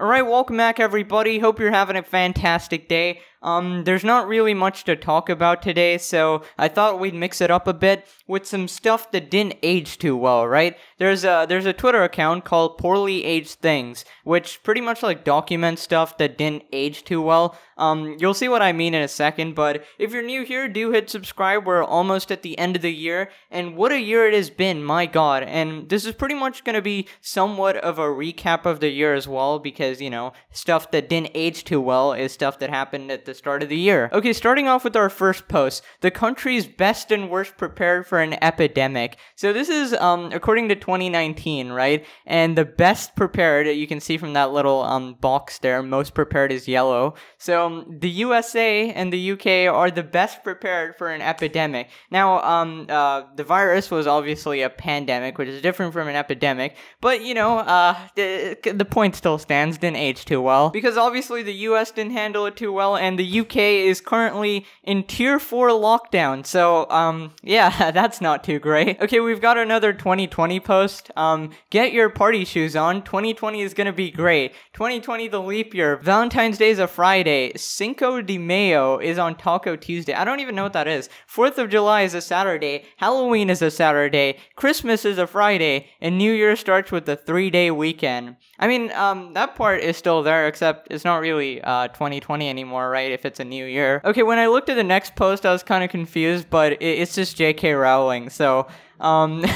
All right, welcome back, everybody. Hope you're having a fantastic day. Um, there's not really much to talk about today, so I thought we'd mix it up a bit with some stuff that didn't age too well, right? There's a there's a Twitter account called Poorly Aged Things, which pretty much like documents stuff that didn't age too well. Um, you'll see what I mean in a second, but if you're new here, do hit subscribe. We're almost at the end of the year, and what a year it has been, my god. And this is pretty much going to be somewhat of a recap of the year as well, because, you know, stuff that didn't age too well is stuff that happened at the the start of the year. Okay, starting off with our first post, the country's best and worst prepared for an epidemic. So this is um, according to 2019, right? And the best prepared, you can see from that little um, box there, most prepared is yellow. So um, the USA and the UK are the best prepared for an epidemic. Now, um, uh, the virus was obviously a pandemic, which is different from an epidemic, but you know, uh, the, the point still stands, didn't age too well. Because obviously the US didn't handle it too well, and the UK is currently in tier 4 lockdown. So, um, yeah, that's not too great. Okay, we've got another 2020 post. Um, get your party shoes on. 2020 is gonna be great. 2020, the leap year. Valentine's Day is a Friday. Cinco de Mayo is on Taco Tuesday. I don't even know what that is. 4th of July is a Saturday. Halloween is a Saturday. Christmas is a Friday. And New Year starts with a three day weekend. I mean, um, that part is still there, except it's not really uh, 2020 anymore, right? if it's a new year. Okay, when I looked at the next post, I was kind of confused, but it's just J.K. Rowling, so. Um,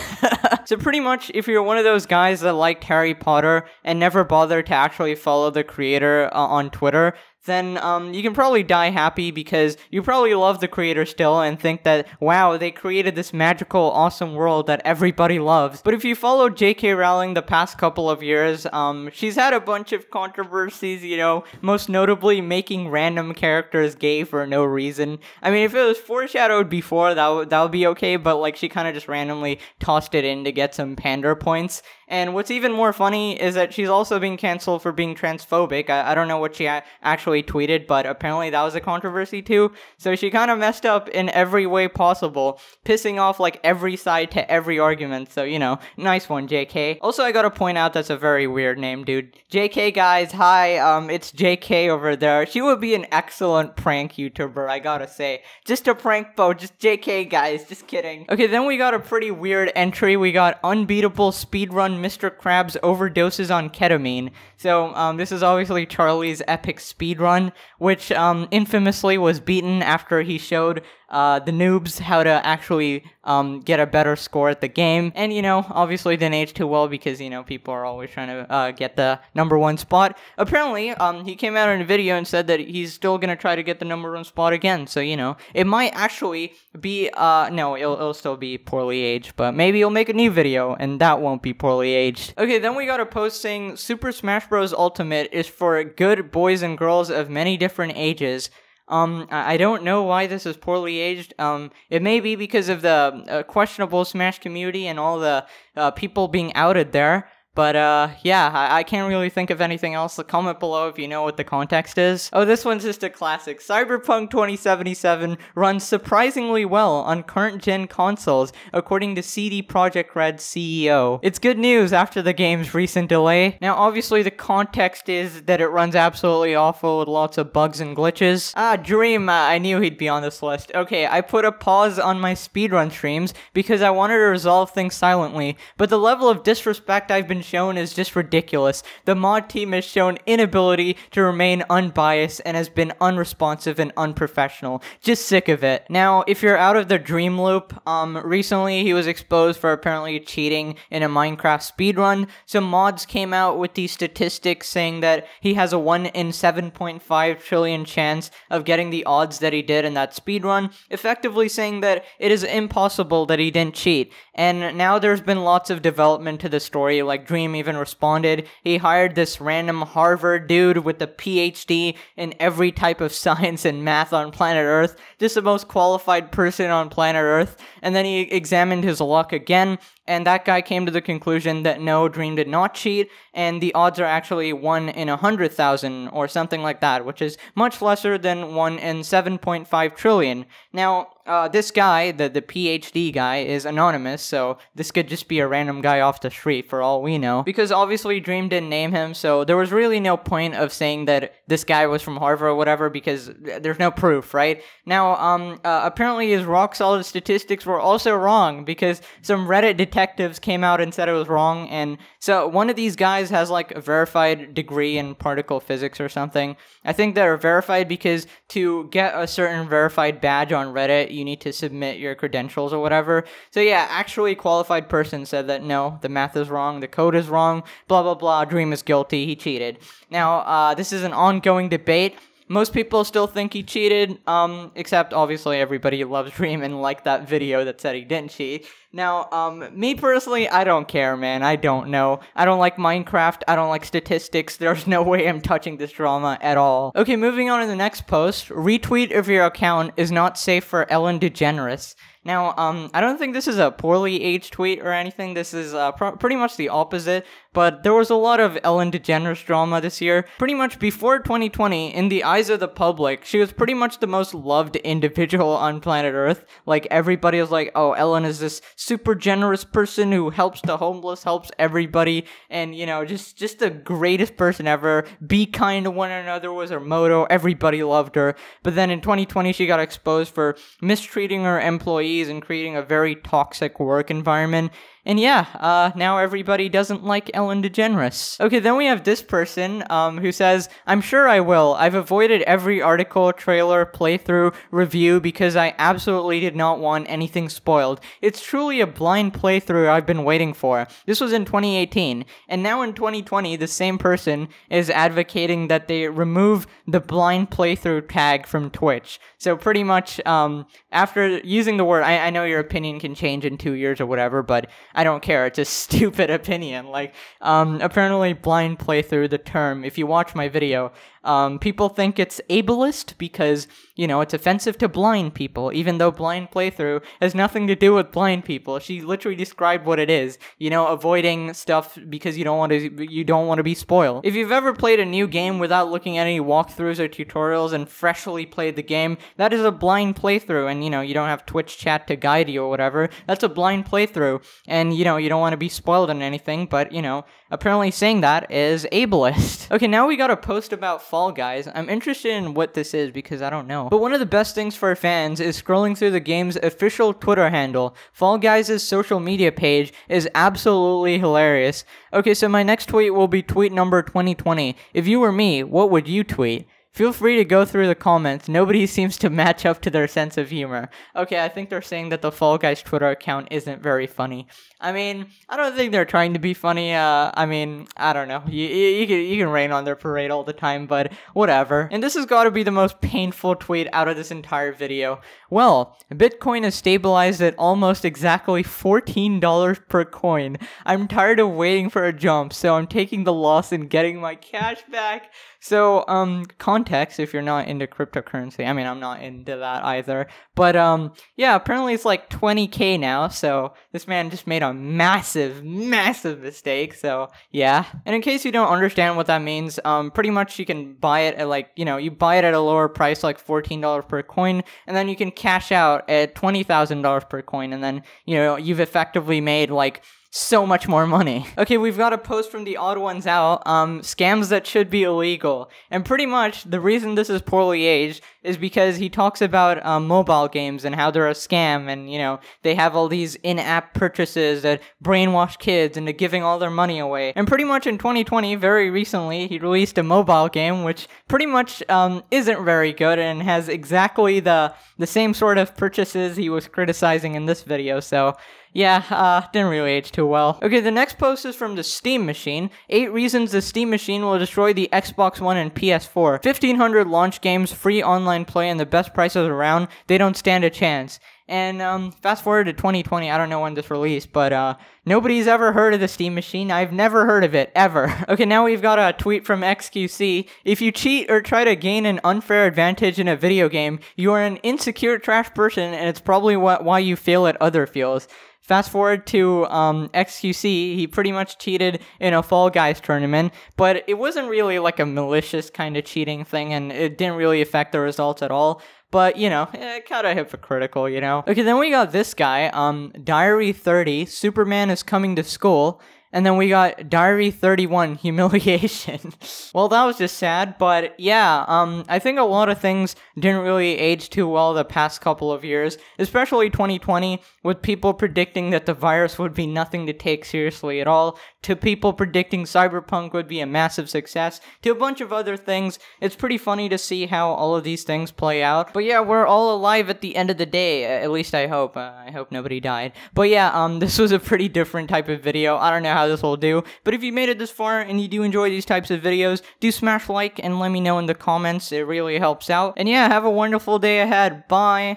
so pretty much, if you're one of those guys that liked Harry Potter and never bothered to actually follow the creator uh, on Twitter, then um, you can probably die happy because you probably love the creator still and think that, wow, they created this magical, awesome world that everybody loves. But if you follow J.K. Rowling the past couple of years, um, she's had a bunch of controversies, you know, most notably making random characters gay for no reason. I mean, if it was foreshadowed before, that, that would be okay, but like she kind of just randomly tossed it in to get some pander points. And what's even more funny is that she's also being canceled for being transphobic. I, I don't know what she actually tweeted, but apparently that was a controversy too. So she kind of messed up in every way possible, pissing off like every side to every argument. So, you know, nice one, JK. Also, I gotta point out that's a very weird name, dude. JK, guys, hi, um, it's JK over there. She would be an excellent prank YouTuber, I gotta say. Just a prank, Bo, just JK, guys, just kidding. Okay, then we got a pretty weird entry. We got unbeatable speedrun Mr. Krabs overdoses on ketamine so um, this is obviously Charlie's epic speed run, which um, infamously was beaten after he showed uh, the noobs how to actually um, get a better score at the game. And you know, obviously didn't age too well because you know people are always trying to uh, get the number one spot. Apparently, um, he came out in a video and said that he's still gonna try to get the number one spot again. So you know, it might actually be uh, no, it'll, it'll still be poorly aged, but maybe he'll make a new video and that won't be poorly aged. Okay, then we got a post saying Super Smash. Bros Bros. Ultimate is for good boys and girls of many different ages. Um, I don't know why this is poorly aged. Um, it may be because of the uh, questionable Smash community and all the uh, people being outed there. But uh, yeah, I-, I, can't really think of anything else. So comment below if you know what the context is. Oh, this one's just a classic. Cyberpunk 2077 runs surprisingly well on current gen consoles, according to CD Projekt Red CEO. It's good news after the game's recent delay. Now, obviously, the context is that it runs absolutely awful with lots of bugs and glitches. Ah, Dream, uh, I knew he'd be on this list. Okay, I put a pause on my speedrun streams because I wanted to resolve things silently, but the level of disrespect I've been shown is just ridiculous. The mod team has shown inability to remain unbiased and has been unresponsive and unprofessional. Just sick of it. Now, if you're out of the dream loop, um, recently he was exposed for apparently cheating in a Minecraft speedrun. Some mods came out with these statistics saying that he has a 1 in 7.5 trillion chance of getting the odds that he did in that speedrun, effectively saying that it is impossible that he didn't cheat. And now there's been lots of development to the story, like Dream even responded. He hired this random Harvard dude with a PhD in every type of science and math on planet Earth, just the most qualified person on planet Earth. And then he examined his luck again, and that guy came to the conclusion that no, Dream did not cheat, and the odds are actually 1 in 100,000 or something like that, which is much lesser than 1 in 7.5 trillion. Now, uh, this guy, the, the PhD guy, is anonymous, so this could just be a random guy off the street for all we know. Because obviously Dream didn't name him, so there was really no point of saying that this guy was from Harvard or whatever because there's no proof, right? Now, um, uh, apparently his rock solid statistics were also wrong because some Reddit detectives came out and said it was wrong, and so one of these guys has like a verified degree in particle physics or something. I think they're verified because to get a certain verified badge on Reddit, you need to submit your credentials or whatever. So yeah, actually qualified person said that no, the math is wrong, the code is wrong, blah blah blah. Dream is guilty. He cheated. Now uh, this is an ongoing debate most people still think he cheated, um, except obviously everybody loves and like that video that said he didn't cheat. Now, um, me personally, I don't care, man. I don't know. I don't like Minecraft. I don't like statistics. There's no way I'm touching this drama at all. Okay, moving on to the next post. Retweet of your account is not safe for Ellen DeGeneres. Now, um, I don't think this is a poorly aged tweet or anything. This is uh, pr- pretty much the opposite. But there was a lot of Ellen DeGeneres drama this year. Pretty much before 2020, in the eyes of the public, she was pretty much the most loved individual on planet Earth. Like everybody was like, "Oh, Ellen is this super generous person who helps the homeless, helps everybody, and you know, just just the greatest person ever. Be kind to one another was her motto. Everybody loved her." But then in 2020, she got exposed for mistreating her employees employees and creating a very toxic work environment and yeah, uh, now everybody doesn't like Ellen DeGeneres. Okay, then we have this person um, who says, I'm sure I will. I've avoided every article, trailer, playthrough, review because I absolutely did not want anything spoiled. It's truly a blind playthrough I've been waiting for. This was in 2018. And now in 2020, the same person is advocating that they remove the blind playthrough tag from Twitch. So pretty much, um, after using the word, I, I know your opinion can change in two years or whatever, but I don't care. It's a stupid opinion. Like, um, apparently blind playthrough the term. If you watch my video, um, people think it's ableist because, you know, it's offensive to blind people, even though blind playthrough has nothing to do with blind people. She literally described what it is, you know, avoiding stuff because you don't want to you don't want to be spoiled. If you've ever played a new game without looking at any walkthroughs or tutorials and freshly played the game, that is a blind playthrough and you know, you don't have Twitch chat to guide you or whatever. That's a blind playthrough and you know, you don't want to be spoiled on anything, but you know, apparently saying that is ableist. Okay, now we got a post about Fall Guys. I'm interested in what this is because I don't know. But one of the best things for fans is scrolling through the game's official Twitter handle. Fall Guys' social media page is absolutely hilarious. Okay, so my next tweet will be tweet number 2020. If you were me, what would you tweet? Feel free to go through the comments. Nobody seems to match up to their sense of humor. Okay, I think they're saying that the Fall Guys Twitter account isn't very funny. I mean, I don't think they're trying to be funny. Uh, I mean, I don't know. You, you, you, can, you can rain on their parade all the time, but whatever. And this has got to be the most painful tweet out of this entire video. Well, Bitcoin has stabilized at almost exactly $14 per coin. I'm tired of waiting for a jump, so I'm taking the loss and getting my cash back. So, um, content context if you're not into cryptocurrency. I mean, I'm not into that either. But um, yeah, apparently it's like 20k now. So this man just made a massive, massive mistake. So yeah. And in case you don't understand what that means, um, pretty much you can buy it at like you know you buy it at a lower price, like $14 per coin, and then you can cash out at $20,000 per coin, and then you know you've effectively made like so much more money. Okay, we've got a post from the odd ones out, um, scams that should be illegal. And pretty much the reason this is poorly aged is because he talks about um, mobile games and how they're a scam and, you know, they have all these in-app purchases that brainwash kids into giving all their money away. And pretty much in 2020, very recently, he released a mobile game which pretty much um, isn't very good and has exactly the, the same sort of purchases he was criticizing in this video, so yeah, uh, didn't really age too well. Okay, the next post is from the Steam Machine. Eight reasons the Steam Machine will destroy the Xbox One and PS4. 1500 launch games, free online play, and the best prices around. They don't stand a chance. And um, fast forward to 2020, I don't know when this released, but uh, nobody's ever heard of the Steam Machine. I've never heard of it, ever. okay, now we've got a tweet from XQC. If you cheat or try to gain an unfair advantage in a video game, you are an insecure trash person, and it's probably why you fail at other fields. Fast forward to um, XQC, he pretty much cheated in a Fall Guys tournament, but it wasn't really like a malicious kind of cheating thing, and it didn't really affect the results at all but you know, eh, kind of hypocritical, you know. Okay, then we got this guy, um, Diary 30, Superman is coming to school, and then we got Diary 31 Humiliation. well, that was just sad, but yeah, um, I think a lot of things didn't really age too well the past couple of years, especially 2020, with people predicting that the virus would be nothing to take seriously at all, to people predicting Cyberpunk would be a massive success, to a bunch of other things. It's pretty funny to see how all of these things play out. But yeah, we're all alive at the end of the day, at least I hope. Uh, I hope nobody died. But yeah, um, this was a pretty different type of video. I don't know how how this will do. But if you made it this far and you do enjoy these types of videos, do smash like and let me know in the comments. It really helps out. And yeah, have a wonderful day ahead. Bye.